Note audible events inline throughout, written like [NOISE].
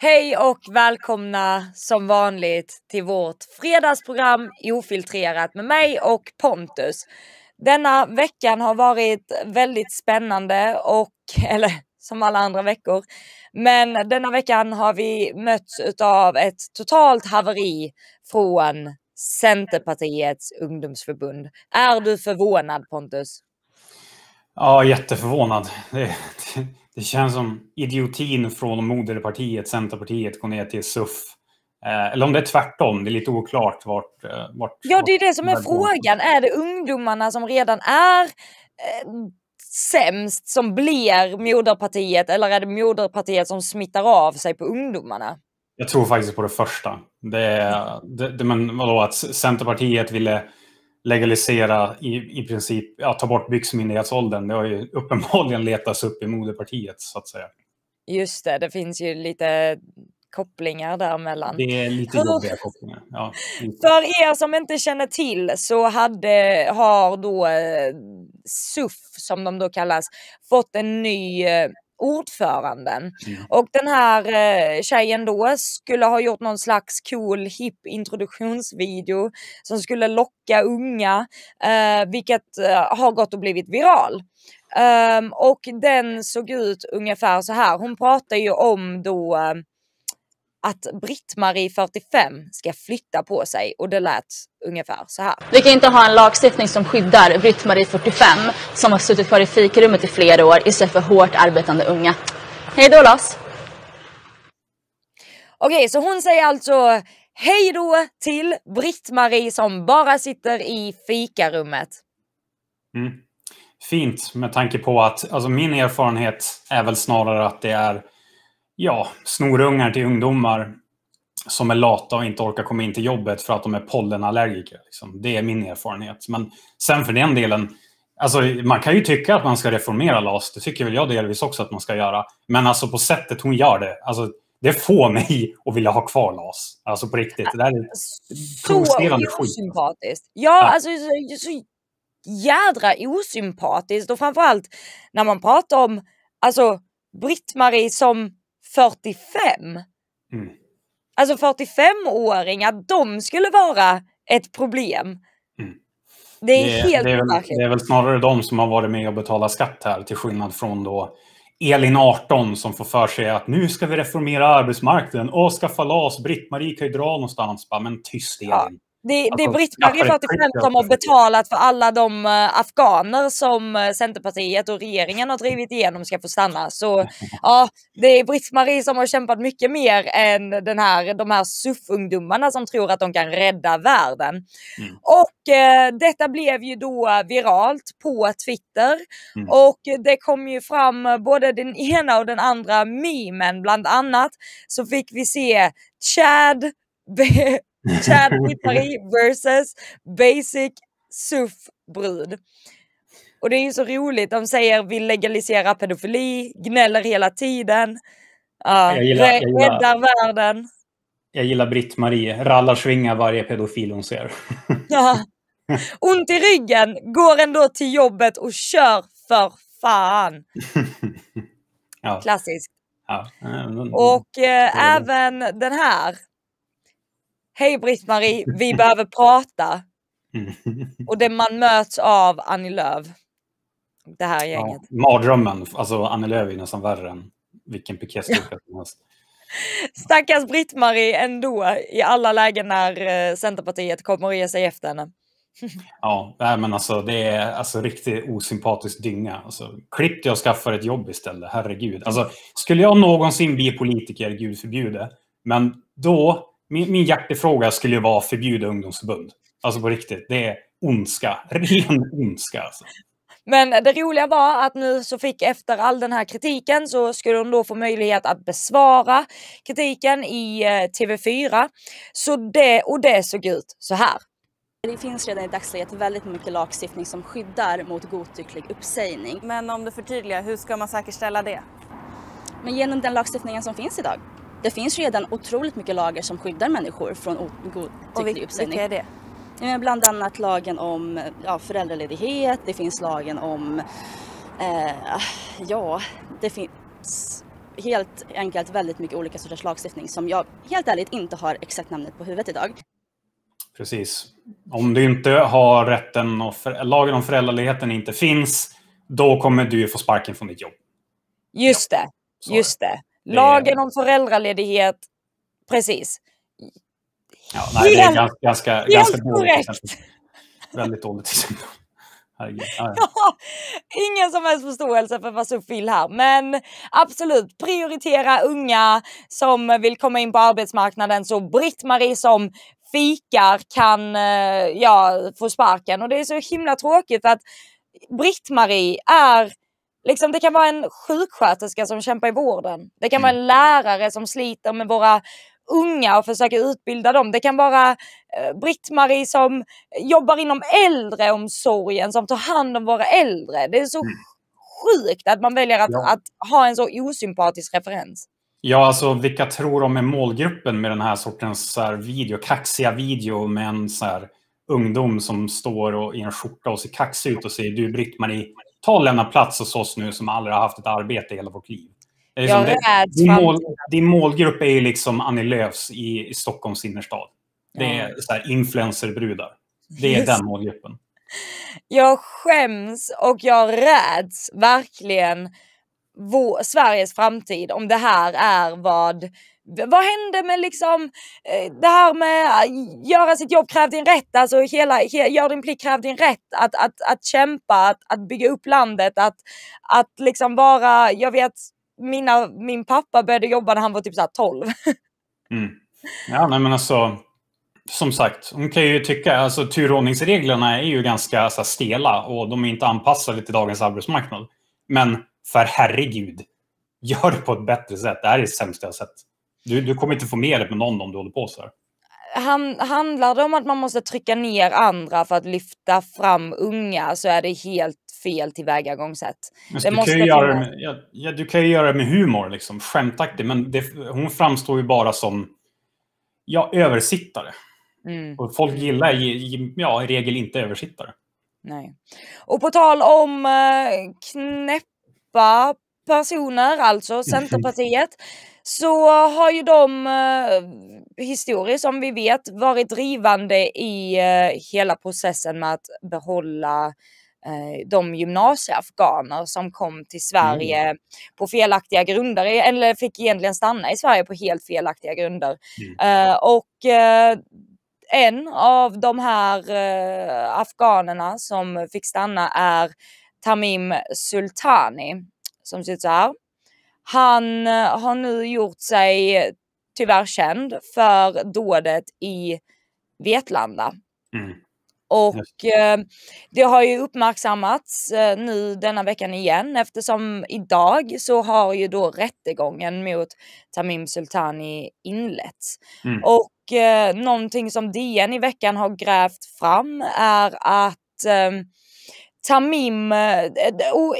Hej och välkomna som vanligt till vårt fredagsprogram Ofiltrerat med mig och Pontus. Denna veckan har varit väldigt spännande och, [LAUGHS] eller som alla andra veckor, men denna veckan har vi mötts av ett totalt haveri från Centerpartiets ungdomsförbund. Är du förvånad Pontus? Ja, jätteförvånad. Det, det, det känns som idiotin från moderpartiet, Centerpartiet, går ner till SUF. Eh, eller om det är tvärtom, det är lite oklart vart... Eh, vart ja, det är det som är frågan. Är det ungdomarna som redan är eh, sämst som blir moderpartiet eller är det moderpartiet som smittar av sig på ungdomarna? Jag tror faktiskt på det första. Det, det, det men vadå, att Centerpartiet ville legalisera i, i princip, ja, ta bort byxmyndighetsåldern. Det har ju [LAUGHS] uppenbarligen letats upp i moderpartiet så att säga. Just det, det finns ju lite kopplingar däremellan. Det är lite jobbiga kopplingar. Ja, För er som inte känner till så hade, har då eh, SUF, som de då kallas, fått en ny eh, ordföranden. Mm. Och den här eh, tjejen då skulle ha gjort någon slags cool hipp introduktionsvideo som skulle locka unga, eh, vilket eh, har gått och blivit viral. Um, och den såg ut ungefär så här. Hon pratar ju om då eh, att Britt-Marie 45 ska flytta på sig och det lät ungefär så här. Vi kan inte ha en lagstiftning som skyddar Britt-Marie 45 som har suttit kvar i fikarummet i flera år istället för hårt arbetande unga. Hej då Lars! Okej, så hon säger alltså hej då till Britt-Marie som bara sitter i fikarummet. Mm. Fint med tanke på att alltså min erfarenhet är väl snarare att det är ja, snorungar till ungdomar som är lata och inte orkar komma in till jobbet för att de är pollenallergiker. Liksom. Det är min erfarenhet. Men sen för den delen, alltså, man kan ju tycka att man ska reformera LAS. Det tycker väl jag delvis också att man ska göra. Men alltså på sättet hon gör det, alltså, det får mig att vilja ha kvar LAS. Alltså på riktigt. Det där är provocerande skit. Alltså. Ja, ja, alltså så jädra osympatiskt och framförallt när man pratar om alltså Britt-Marie som 45. Mm. Alltså 45-åringar, de skulle vara ett problem. Mm. Det är det, helt det är, väl, det är väl snarare de som har varit med och betalat skatt här till skillnad från då Elin 18 som får för sig att nu ska vi reformera arbetsmarknaden och skaffa LAS, Britt-Marie kan ju dra någonstans. Bara, men tyst Elin. Ja. Det, är Britt-Marie 45 som har betalat för alla de eh, afghaner som eh, Centerpartiet och regeringen har drivit igenom ska få stanna. Så [LAUGHS] ja, det är Britt-Marie som har kämpat mycket mer än den här, de här SUF-ungdomarna som tror att de kan rädda världen. Mm. Och eh, detta blev ju då viralt på Twitter mm. och det kom ju fram både den ena och den andra memen. Bland annat så fick vi se Chad [LAUGHS] Chad Paris versus Basic SUF-brud. Och det är ju så roligt, de säger vi legaliserar pedofili, gnäller hela tiden, uh, gillar, räddar världen. Jag gillar Britt-Marie, rallarsvingar varje pedofil hon ser. [LAUGHS] ja. Ont i ryggen, går ändå till jobbet och kör för fan. [LAUGHS] ja. Klassiskt. Ja. Eh, och eh, även den här Hej Britt-Marie, vi behöver prata. Mm. Och det man möts av Annie Lööf. Det här gänget. Ja, mardrömmen. Alltså Annie Lööf är nästan värre än vilken piketstorlek som helst. [LAUGHS] Stackars Britt-Marie ändå i alla lägen när eh, Centerpartiet kommer och ger sig efter henne. [LAUGHS] ja, men alltså det är alltså riktigt osympatisk dynga. Alltså, klipp dig och skaffa ett jobb istället, herregud. Alltså, skulle jag någonsin bli politiker, gud förbjude, men då min, min hjärtefråga skulle ju vara förbjuda ungdomsförbund. Alltså på riktigt, det är ondska. [LAUGHS] Ren ondska. Alltså. Men det roliga var att nu så fick efter all den här kritiken så skulle hon då få möjlighet att besvara kritiken i eh, TV4. Så det, och det såg ut så här. Det finns redan i dagsläget väldigt mycket lagstiftning som skyddar mot godtycklig uppsägning. Men om du förtydligar, hur ska man säkerställa det? Men genom den lagstiftningen som finns idag det finns redan otroligt mycket lagar som skyddar människor från godtycklig uppsägning. Och vilka är det? Bland annat lagen om ja, föräldraledighet, det finns lagen om, eh, ja, det finns helt enkelt väldigt mycket olika sorters lagstiftning som jag helt ärligt inte har exakt namnet på huvudet idag. Precis. Om du inte har rätten och lagen om föräldraledigheten inte finns, då kommer du få sparken från ditt jobb. Just det. Ja, Just det. Lagen om föräldraledighet, precis. Ja, nej, helt, det är ganska, helt ganska korrekt. Väldigt dåligt exempel. Ja, ingen som helst förståelse för vad som vill här. Men absolut, prioritera unga som vill komma in på arbetsmarknaden så Britt-Marie som fikar kan eh, ja, få sparken. Och det är så himla tråkigt att Britt-Marie är Liksom, det kan vara en sjuksköterska som kämpar i vården. Det kan mm. vara en mm. lärare som sliter med våra unga och försöker utbilda dem. Det kan vara eh, Britt-Marie som jobbar inom äldreomsorgen, som tar hand om våra äldre. Det är så mm. sjukt att man väljer att, ja. att ha en så osympatisk referens. Ja, alltså vilka tror de är målgruppen med den här sortens så här, video, kaxiga video med en så här, ungdom som står och, i en skjorta och ser kaxig ut och säger du Britt-Marie, ta och lämna plats hos oss nu som aldrig har haft ett arbete i hela vårt liv. Det är ja, liksom det är din, mål, din, målgrupp är ju liksom Annie Lööfs i, i Stockholms innerstad. Det är så här influencerbrudar. Det är Just. den målgruppen. Jag skäms och jag räds verkligen vår, Sveriges framtid om det här är vad vad hände med liksom eh, det här med att göra sitt jobb kräv din rätt, alltså hela, gör din plikt kräv din rätt, att, att, att kämpa, att, att bygga upp landet, att, att liksom vara, jag vet mina, min pappa började jobba när han var typ så 12. [LAUGHS] Mm. Ja, nej men alltså som sagt, man kan ju tycka, alltså turordningsreglerna är ju ganska så här, stela och de är inte anpassade till dagens arbetsmarknad. Men för herregud, gör det på ett bättre sätt. Det här är det sämsta jag sett. Du, du kommer inte få med det med någon om du håller på så här. Han, handlar det om att man måste trycka ner andra för att lyfta fram unga så är det helt fel tillvägagångssätt. Det du, måste kan ju göra det med, ja, ja, du kan ju göra det med humor, liksom. skämtaktigt, men det, hon framstår ju bara som ja, översittare. Mm. Och folk gillar ja, i regel inte översittare. Nej. Och på tal om eh, knäpp släppa personer, alltså mm. Centerpartiet, så har ju de eh, historiskt, som vi vet, varit drivande i eh, hela processen med att behålla eh, de gymnasieafghaner som kom till Sverige mm. på felaktiga grunder, eller fick egentligen stanna i Sverige på helt felaktiga grunder. Mm. och en av de här afghanerna som fick stanna är Tamim Sultani som ser ut så här. Han eh, har nu gjort sig eh, tyvärr känd för dådet i Vetlanda. Mm. Och eh, det har ju uppmärksammats eh, nu denna veckan igen eftersom idag så har ju då rättegången mot Tamim Sultani inletts. Mm. Och eh, någonting som DN i veckan har grävt fram är att eh, Tamim, eh,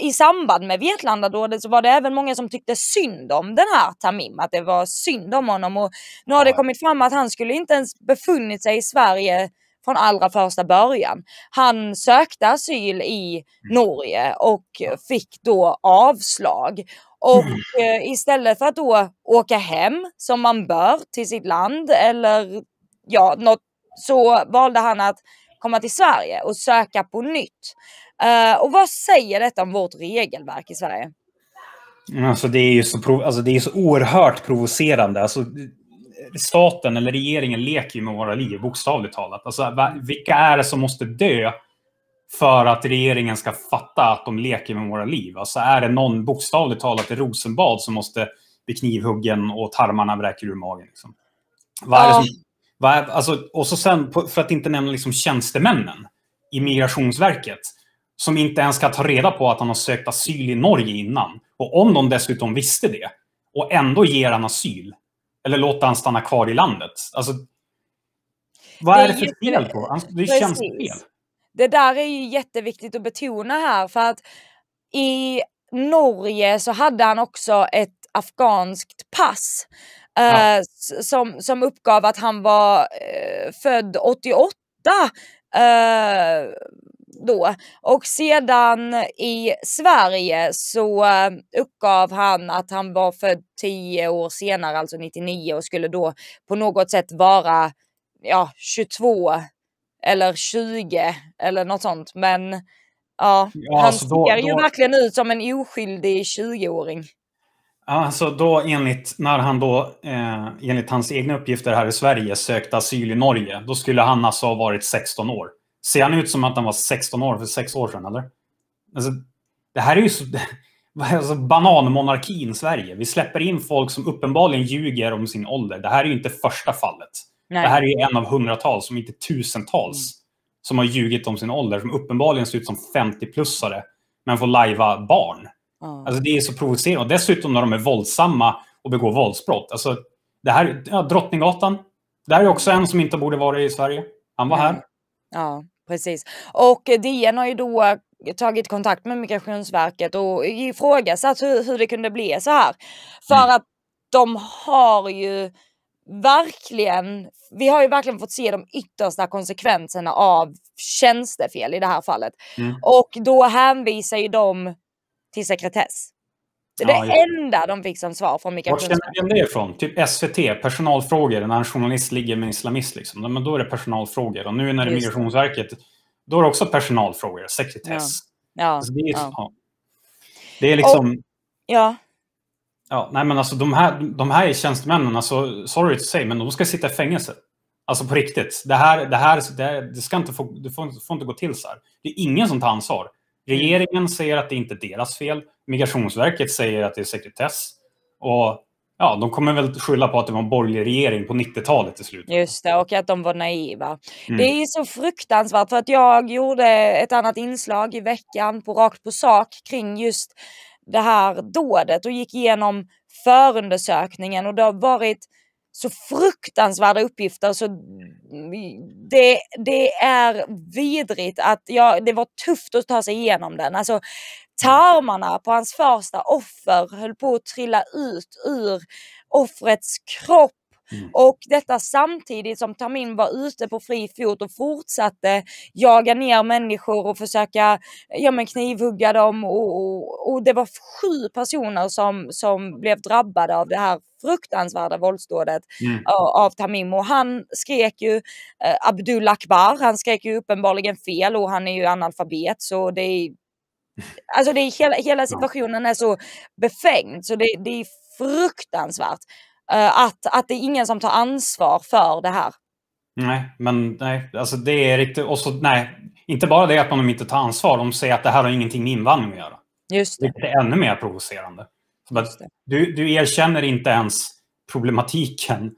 i samband med Vetlandadådet så var det även många som tyckte synd om den här Tamim, att det var synd om honom och nu har det kommit fram att han skulle inte ens befunnit sig i Sverige från allra första början. Han sökte asyl i mm. Norge och fick då avslag. Och mm. eh, istället för att då åka hem som man bör till sitt land eller ja, något, så valde han att komma till Sverige och söka på nytt. Eh, och vad säger detta om vårt regelverk i Sverige? Alltså det är ju så, alltså det är så oerhört provocerande. Alltså, staten eller regeringen leker med våra liv, bokstavligt talat. Alltså, vilka är det som måste dö för att regeringen ska fatta att de leker med våra liv? Alltså, är det någon, bokstavligt talat, i Rosenbad som måste bli knivhuggen och tarmarna vräker ur magen? Liksom? Vad är ja. som, vad är, alltså, och så sen, för att inte nämna liksom, tjänstemännen i Migrationsverket som inte ens kan ta reda på att han har sökt asyl i Norge innan. Och om de dessutom visste det och ändå ger han asyl eller låter han stanna kvar i landet. Alltså, vad det är, är det för fel på alltså, Det känns Precis. fel. Det där är ju jätteviktigt att betona här för att i Norge så hade han också ett afghanskt pass eh, ja. eh, som, som uppgav att han var eh, född 88 eh, då. Och sedan i Sverige så eh, uppgav han att han var född tio år senare, alltså 99 och skulle då på något sätt vara ja, 22 eller 20 eller något sånt. Men ja, ja han alltså ser då, ju då... verkligen ut som en oskyldig 20-åring. Alltså då enligt, när han då, eh, enligt hans egna uppgifter här i Sverige sökte asyl i Norge, då skulle han alltså ha varit 16 år. Ser han ut som att han var 16 år för sex år sedan, eller? Alltså, det här är ju så, [LAUGHS] alltså, bananmonarkin Sverige. Vi släpper in folk som uppenbarligen ljuger om sin ålder. Det här är ju inte första fallet. Nej. Det här är en av hundratals, om inte tusentals, mm. som har ljugit om sin ålder, som uppenbarligen ser ut som 50-plussare, men får lajva barn. Mm. Alltså, det är så provocerande. Och dessutom när de är våldsamma och begår våldsbrott. Alltså, det här, ja, Drottninggatan, det här är också en som inte borde vara i Sverige. Han var Nej. här. Ja, precis. Och DN har ju då tagit kontakt med Migrationsverket och ifrågasatt hur, hur det kunde bli så här. För mm. att de har ju verkligen, vi har ju verkligen fått se de yttersta konsekvenserna av tjänstefel i det här fallet. Mm. Och då hänvisar ju de till sekretess. Det ja, ja. enda de fick som svar från Migrationsverket. Var känner du det ifrån? Typ SVT, personalfrågor, när en journalist ligger med en islamist. Liksom. Men då är det personalfrågor. Och nu när det är Migrationsverket, då är det också personalfrågor, sekretess. Ja. ja alltså, det, är, ja. det är liksom... Och, ja. Ja, nej men alltså de här, de här tjänstemännen, alltså, sorry to say, men de ska sitta i fängelse. Alltså på riktigt. Det här, det här, det, här, det ska inte få, det får, får, inte gå till så här. Det är ingen som tar ansvar. Regeringen säger att det inte är deras fel. Migrationsverket säger att det är sekretess. Och ja, de kommer väl skylla på att det var en borgerlig regering på 90-talet till slut. Just det, och att de var naiva. Mm. Det är så fruktansvärt för att jag gjorde ett annat inslag i veckan på Rakt på sak kring just det här dådet och gick igenom förundersökningen och det har varit så fruktansvärda uppgifter. Så det, det är vidrigt att ja, det var tufft att ta sig igenom den. Alltså, tarmarna på hans första offer höll på att trilla ut ur offrets kropp Mm. Och detta samtidigt som Tamin var ute på fri fot och fortsatte jaga ner människor och försöka ja, men knivhugga dem. Och, och, och det var sju personer som, som blev drabbade av det här fruktansvärda våldsdådet mm. av Tamim. Och han skrek ju eh, Abdul Akbar, han skrek ju uppenbarligen fel och han är ju analfabet så det är Alltså det är, hela, hela situationen är så befängd så det, det är fruktansvärt. Eh, att, att det är ingen som tar ansvar för det här. Nej, men nej, alltså det är riktigt. Och så, nej, inte bara det att de inte tar ansvar, de säger att det här har ingenting med invandring att göra. Just det. Vilket är ännu mer provocerande. Du, du erkänner inte ens problematiken.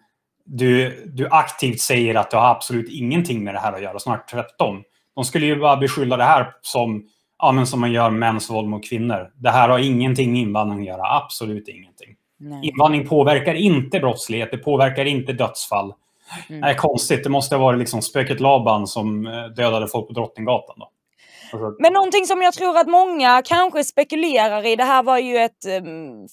Du, du aktivt säger att du har absolut ingenting med det här att göra, snarare tvärtom. De skulle ju bara beskylla det här som, ja, men som man gör mäns våld mot kvinnor. Det här har ingenting med invandring att göra, absolut ingenting. Nej. Invandring påverkar inte brottslighet, det påverkar inte dödsfall. Mm. Det konstigt, det måste ha varit liksom spöket Laban som eh, dödade folk på Drottninggatan. Då. Alltså- Men någonting som jag tror att många kanske spekulerar i, det här var ju ett... Eh,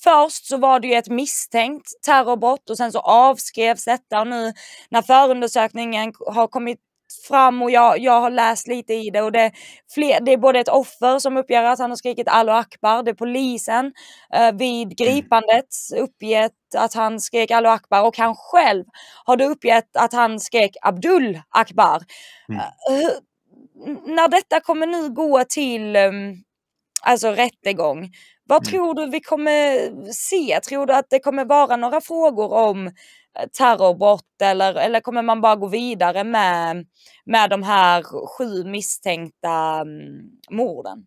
först så var det ju ett misstänkt terrorbrott och sen så avskrevs detta och nu när förundersökningen har kommit fram och jag, jag har läst lite i det och det är, fler, det är både ett offer som uppger att han har skrikit Allahu Akbar, det är polisen eh, vid mm. gripandet uppgett att han skrek Allahu Akbar och han själv har då uppgett att han skrek Abdul Akbar. Mm. Uh, när detta kommer nu gå till um, alltså rättegång, vad mm. tror du vi kommer se? Tror du att det kommer vara några frågor om terrorbrott eller, eller kommer man bara gå vidare med, med de här sju misstänkta mm, morden?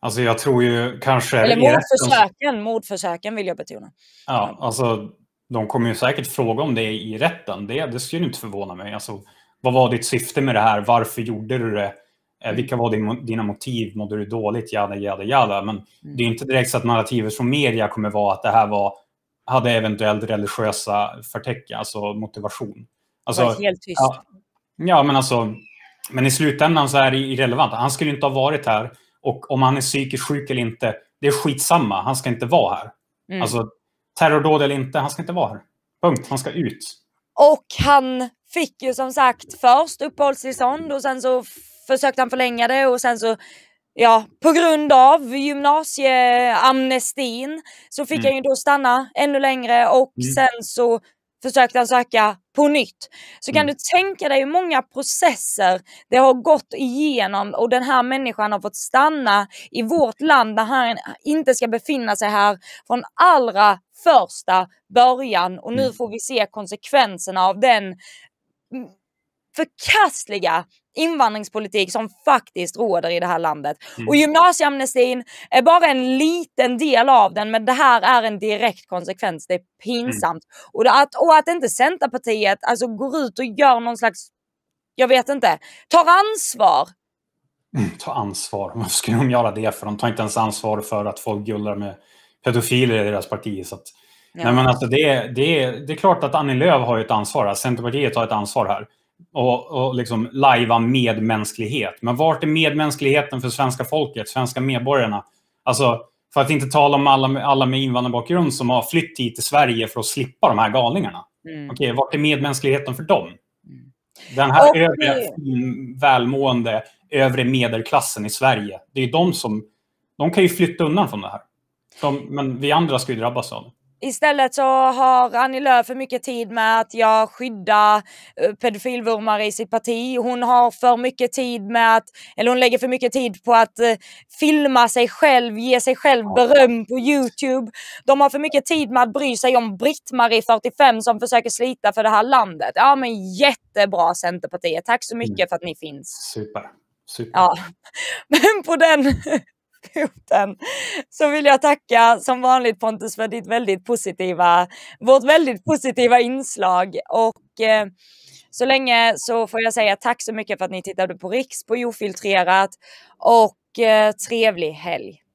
Alltså jag tror ju kanske... Eller mordförsöken, mordförsöken vill jag betona. Ja, alltså de kommer ju säkert fråga om det i rätten. Det, det skulle inte förvåna mig. Alltså, vad var ditt syfte med det här? Varför gjorde du det? Eh, mm. Vilka var dina motiv? Mådde du dåligt? Jada, jada, jada. Men mm. det är inte direkt så att narrativet från media kommer vara att det här var hade eventuellt religiösa förtecken, alltså motivation. Alltså, var helt tyst. Ja, ja, men alltså, men i slutändan så är det irrelevant. Han skulle inte ha varit här och om han är psykiskt sjuk eller inte, det är skitsamma. Han ska inte vara här. Mm. Alltså, terrordåd eller inte, han ska inte vara här. Punkt, han ska ut. Och han fick ju som sagt först uppehållstillstånd och sen så försökte han förlänga det och sen så ja, på grund av gymnasieamnestin så fick mm. han ju då stanna ännu längre och mm. sen så försökte han söka på nytt. Så kan mm. du tänka dig hur många processer det har gått igenom och den här människan har fått stanna i vårt land när han inte ska befinna sig här från allra första början och nu mm. får vi se konsekvenserna av den förkastliga invandringspolitik som faktiskt råder i det här landet. Mm. Och gymnasieamnestin är bara en liten del av den, men det här är en direkt konsekvens. Det är pinsamt. Mm. Och, att, och att inte Centerpartiet alltså, går ut och gör någon slags, jag vet inte, tar ansvar Mm, ta ansvar. [LAUGHS] Varför ska de göra det? För de tar inte ens ansvar för att folk gullar med pedofiler i deras parti. Så att, ja. nej, men alltså det, det, det är klart att Annie Lööf har ett ansvar. Centerpartiet har ett ansvar här och, och liksom lajva medmänsklighet. Men vart är medmänskligheten för svenska folket, svenska medborgarna? Alltså, för att inte tala om alla, alla med invandrarbakgrund som har flytt hit till Sverige för att slippa de här galningarna. Mm. Okej, vart är medmänskligheten för dem? Mm. Den här okay. övre, välmående övre medelklassen i Sverige, det är de som de kan ju flytta undan från det här. De, men vi andra ska ju drabbas av det. Istället så har Annie Lööf för mycket tid med att jag skyddar eh, pedofilvurmare i sitt parti. Hon har för mycket tid med att, eller hon lägger för mycket tid på att eh, filma sig själv, ge sig själv beröm på Youtube. De har för mycket tid med att bry sig om Britt-Marie 45 som försöker slita för det här landet. Ja men jättebra Centerpartiet, tack så mycket mm. för att ni finns. Super. Super. Ja. [LAUGHS] Men på den [LAUGHS] perioden så vill jag tacka som vanligt Pontus för ditt väldigt positiva, vårt väldigt positiva inslag och eh, så länge så får jag säga tack så mycket för att ni tittade på Riks på Ofiltrerat och eh, trevlig helg.